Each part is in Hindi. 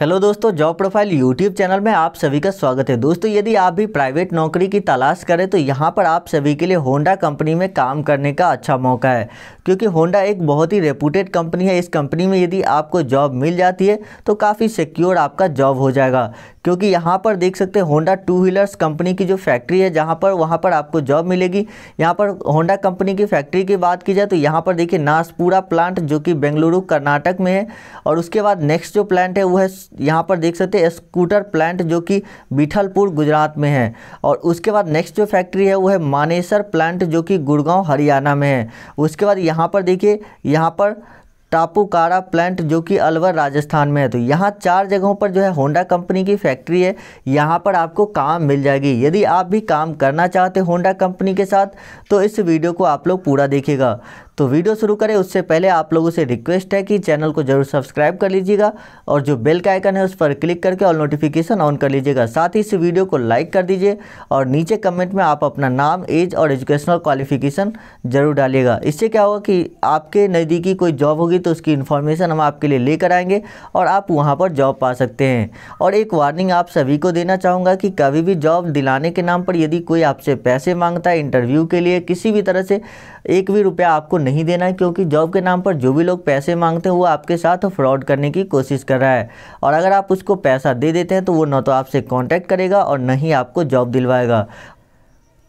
हेलो दोस्तों जॉब प्रोफाइल यूट्यूब चैनल में आप सभी का स्वागत है दोस्तों यदि आप भी प्राइवेट नौकरी की तलाश करें तो यहाँ पर आप सभी के लिए होंडा कंपनी में काम करने का अच्छा मौका है क्योंकि होंडा एक बहुत ही रेपूटेड कंपनी है इस कंपनी में यदि आपको जॉब मिल जाती है तो काफ़ी सिक्योर आपका जॉब हो जाएगा क्योंकि यहाँ पर देख सकते हैं होंडा टू व्हीलर्स कंपनी की जो फैक्ट्री है जहाँ पर वहाँ पर आपको जॉब मिलेगी यहाँ पर होंडा कंपनी की फैक्ट्री की बात की जाए तो यहाँ पर देखिए नासपुरा प्लांट जो कि बेंगलुरु कर्नाटक में है और उसके बाद नेक्स्ट जो प्लांट है वो है यहाँ पर देख सकते हैं स्कूटर प्लांट जो कि बिठलपुर गुजरात में है और उसके बाद नेक्स्ट जो फैक्ट्री है वो है मानेसर प्लांट जो कि गुड़गांव हरियाणा में है उसके बाद यहाँ पर देखिए यहाँ पर टापूकारा प्लांट जो कि अलवर राजस्थान में है तो यहाँ चार जगहों पर जो है होंडा कंपनी की फैक्ट्री है यहाँ पर आपको काम मिल जाएगी यदि आप भी काम करना चाहते होंडा कंपनी के साथ तो इस वीडियो को आप लोग पूरा देखिएगा तो वीडियो शुरू करें उससे पहले आप लोगों से रिक्वेस्ट है कि चैनल को जरूर सब्सक्राइब कर लीजिएगा और जो बेल का आइकन है उस पर क्लिक करके ऑल नोटिफिकेशन ऑन कर लीजिएगा साथ ही इस वीडियो को लाइक कर दीजिए और नीचे कमेंट में आप अपना नाम एज और एजुकेशनल क्वालिफिकेशन जरूर डालिएगा इससे क्या होगा कि आपके नज़दीकी कोई जॉब होगी तो उसकी इन्फॉर्मेशन हम आपके लिए लेकर आएंगे और आप वहाँ पर जॉब पा सकते हैं और एक वार्निंग आप सभी को देना चाहूँगा कि कभी भी जॉब दिलाने के नाम पर यदि कोई आपसे पैसे मांगता है इंटरव्यू के लिए किसी भी तरह से एक भी रुपया आपको नहीं देना है क्योंकि जॉब के नाम पर जो भी लोग पैसे मांगते हैं वो आपके साथ फ्रॉड करने की कोशिश कर रहा है और अगर आप उसको पैसा दे देते हैं तो वो न तो आपसे कॉन्टैक्ट करेगा और न ही आपको जॉब दिलवाएगा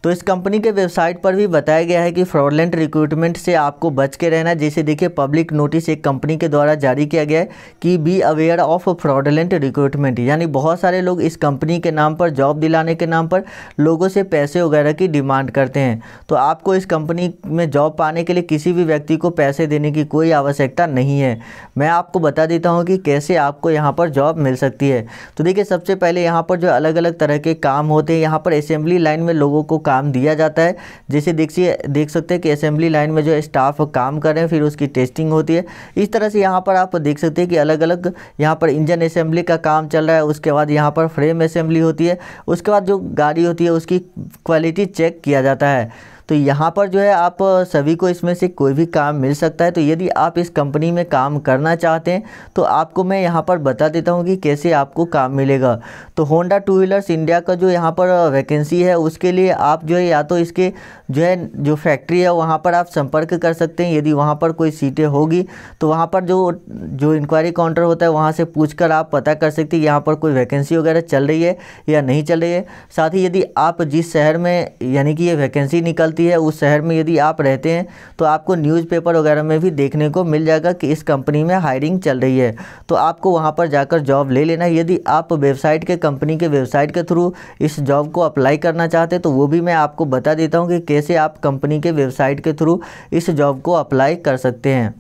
तो इस कंपनी के वेबसाइट पर भी बताया गया है कि फ्रॉडलेंट रिक्रूटमेंट से आपको बच के रहना जैसे देखिए पब्लिक नोटिस एक कंपनी के द्वारा जारी किया गया है कि be aware of fraudulent recruitment यानी बहुत सारे लोग इस कंपनी के नाम पर जॉब दिलाने के नाम पर लोगों से पैसे वगैरह की डिमांड करते हैं तो आपको इस कंपनी में जॉब पाने के लिए किसी भी व्यक्ति को पैसे देने की कोई आवश्यकता नहीं है मैं आपको बता देता हूँ कि कैसे आपको यहाँ पर जॉब मिल सकती है तो देखिए सबसे पहले यहाँ पर जो अलग अलग तरह के काम होते हैं यहाँ पर असेंबली लाइन में लोगों को काम काम दिया जाता है जैसे देखिए देख सकते हैं कि असेंबली लाइन में जो स्टाफ काम कर रहे हैं फिर उसकी टेस्टिंग होती है इस तरह से यहाँ पर आप देख सकते हैं कि अलग अलग यहाँ पर इंजन असेंबली का काम चल रहा है उसके बाद यहाँ पर फ्रेम असेंबली होती है उसके बाद जो गाड़ी होती है उसकी क्वालिटी चेक किया जाता है तो यहाँ पर जो है आप सभी को इसमें से कोई भी काम मिल सकता है तो यदि आप इस कंपनी में काम करना चाहते हैं तो आपको मैं यहाँ पर बता देता हूँ कि कैसे आपको काम मिलेगा तो होंडा टू व्हीलर्स इंडिया का जो यहाँ पर वैकेंसी है उसके लिए आप जो है या तो इसके जो है जो फैक्ट्री है वहाँ पर आप संपर्क कर सकते हैं यदि वहाँ पर कोई सीटें होगी तो वहाँ पर जो जो इंक्वायरी काउंटर होता है वहाँ से पूछ आप पता कर सकते हैं यहाँ पर कोई वैकेंसी वगैरह चल रही है या नहीं चल रही है साथ ही यदि आप जिस शहर में यानी कि ये वैकेंसी निकलती मिलती है उस शहर में यदि आप रहते हैं तो आपको न्यूज़पेपर वगैरह में भी देखने को मिल जाएगा कि इस कंपनी में हायरिंग चल रही है तो आपको वहाँ पर जाकर जॉब ले लेना यदि आप वेबसाइट के कंपनी के वेबसाइट के थ्रू इस जॉब को अप्लाई करना चाहते हैं तो वो भी मैं आपको बता देता हूँ कि कैसे आप कंपनी के वेबसाइट के थ्रू इस जॉब को अप्लाई कर सकते हैं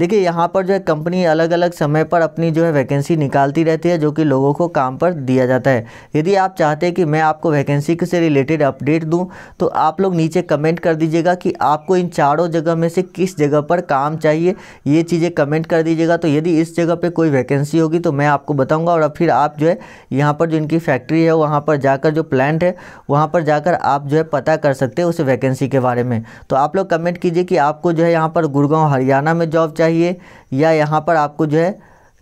देखिए यहाँ पर जो है कंपनी अलग अलग समय पर अपनी जो है वैकेंसी निकालती रहती है जो कि लोगों को काम पर दिया जाता है यदि आप चाहते हैं कि मैं आपको वैकेंसी से रिलेटेड अपडेट दूँ तो आप लोग नीचे कमेंट कर दीजिएगा कि आपको इन चारों जगह में से किस जगह पर काम चाहिए ये चीज़ें कमेंट कर दीजिएगा तो यदि इस जगह पर कोई वैकेंसी होगी तो मैं आपको बताऊँगा और फिर आप जो है यहाँ पर जो इनकी फैक्ट्री है वहाँ पर जाकर जो प्लांट है वहाँ पर जाकर आप जो है पता कर सकते हैं उस वैकेंसी के बारे में तो आप लोग कमेंट कीजिए कि आपको जो है यहाँ पर गुड़गांव हरियाणा में जॉब चाहिए चाहिए या यहाँ पर आपको जो है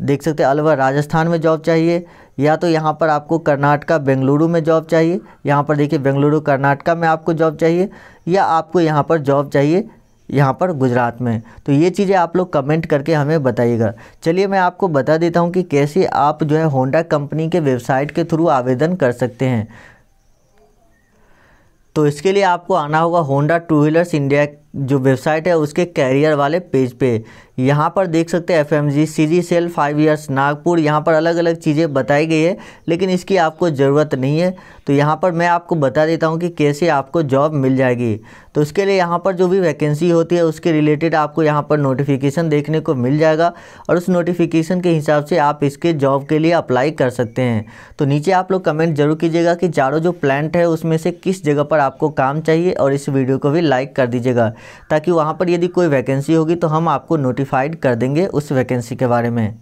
देख सकते हैं अलवर राजस्थान में जॉब चाहिए या तो यहाँ पर आपको कर्नाटका बेंगलुरु में जॉब चाहिए यहाँ पर देखिए बेंगलुरु कर्नाटका में आपको जॉब चाहिए या आपको यहाँ पर जॉब चाहिए यहाँ पर गुजरात में तो ये चीज़ें आप लोग कमेंट करके हमें बताइएगा चलिए मैं आपको बता देता हूँ कि कैसे आप जो है होंडा कंपनी के वेबसाइट के थ्रू आवेदन कर सकते हैं तो इसके लिए आपको आना होगा होंडा टू व्हीलर्स इंडिया जो वेबसाइट है उसके कैरियर वाले पेज पे यहाँ पर देख सकते हैं F M G C G sale five years Nagpur यहाँ पर अलग अलग चीज़ें बताई गई है लेकिन इसकी आपको ज़रूरत नहीं है तो यहाँ पर मैं आपको बता देता हूँ कि कैसे आपको जॉब मिल जाएगी तो उसके लिए यहाँ पर जो भी वैकेंसी होती है उसके रिलेटेड आपको यहाँ पर नोटिफिकेशन देखने को मिल जाएगा और उस नोटिफिकेशन के हिसाब से आप इसके जॉब के लिए अप्लाई कर सकते हैं तो नीचे आप लोग कमेंट जरूर कीजिएगा कि चारों जो प्लान्ट है उसमें से किस जगह पर आपको काम चाहिए और इस वीडियो को भी लाइक कर दीजिएगा ताकि वहाँ पर यदि कोई वैकेंसी होगी तो हम आपको नोटिफाइड कर देंगे उस वैकेंसी के बारे में